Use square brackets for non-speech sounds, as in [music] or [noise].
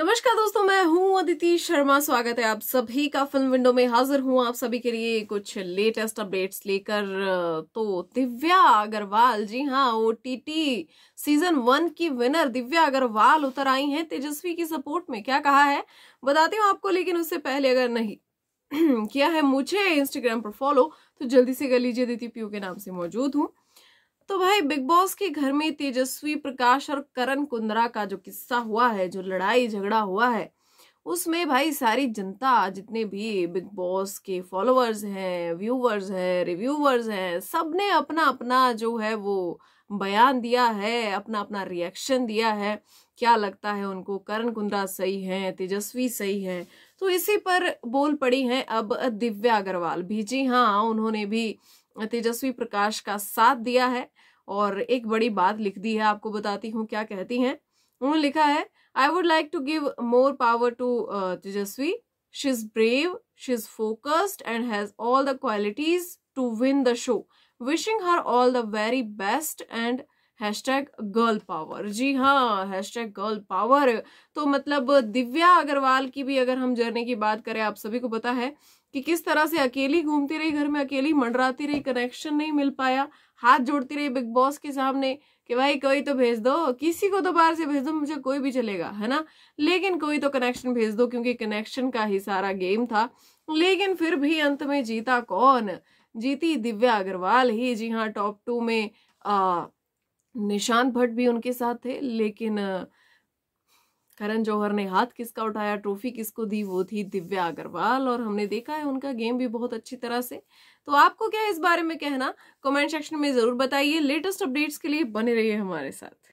नमस्कार दोस्तों मैं हूं अदिति शर्मा स्वागत है आप सभी का फिल्म विंडो में हाजिर हूं आप सभी के लिए कुछ लेटेस्ट अपडेट्स लेकर तो दिव्या अग्रवाल जी हाँ ओ सीजन वन की विनर दिव्या अग्रवाल उतर आई हैं तेजस्वी की सपोर्ट में क्या कहा है बताती हूँ आपको लेकिन उससे पहले अगर नहीं [clears throat] किया है मुझे इंस्टाग्राम पर फॉलो तो जल्दी से कर लीजिए अदिति पीयू के नाम से मौजूद हूँ तो भाई बिग बॉस के घर में तेजस्वी प्रकाश और करण कुंद्रा का जो किस्सा हुआ है जो लड़ाई झगड़ा हुआ है उसमें भाई सारी जनता जितने भी बिग बॉस के फॉलोअर्स हैं व्यूवर्स हैं रिव्यूवर्स हैं सब ने अपना अपना जो है वो बयान दिया है अपना अपना रिएक्शन दिया है क्या लगता है उनको करण कुंद्रा सही हैं तेजस्वी सही है तो इसी पर बोल पड़ी हैं अब दिव्या अग्रवाल भी जी हाँ उन्होंने भी तेजस्वी प्रकाश का साथ दिया है और एक बड़ी बात लिख दी है आपको बताती हूँ क्या कहती हैं उन्होंने लिखा है I would like to give more power to Tejasswi she is brave she is focused and has all the qualities to win the show wishing her all the very best and hash tag girl power जी हाँ hash tag girl power तो मतलब दिव्या अग्रवाल की भी अगर हम journey की बात करें आप सभी को पता है कि किस तरह से अकेली घूमती रही घर में अकेली मंडराती रही कनेक्शन नहीं मिल पाया हाथ जोड़ती रही बिग बॉस के सामने कि भाई कोई तो भेज दो किसी को तो बाहर से भेज दो मुझे कोई भी चलेगा है ना लेकिन कोई तो कनेक्शन भेज दो क्योंकि कनेक्शन का ही सारा गेम था लेकिन फिर भी अंत में जीता कौन जीती दिव्या अग्रवाल ही जी हाँ टॉप टू में अः निशांत भट्ट भी उनके साथ थे लेकिन करण जौहर ने हाथ किसका उठाया ट्रॉफी किसको दी वो थी दिव्या अग्रवाल और हमने देखा है उनका गेम भी बहुत अच्छी तरह से तो आपको क्या इस बारे में कहना कमेंट सेक्शन में ज़रूर बताइए लेटेस्ट अपडेट्स के लिए बने रहिए हमारे साथ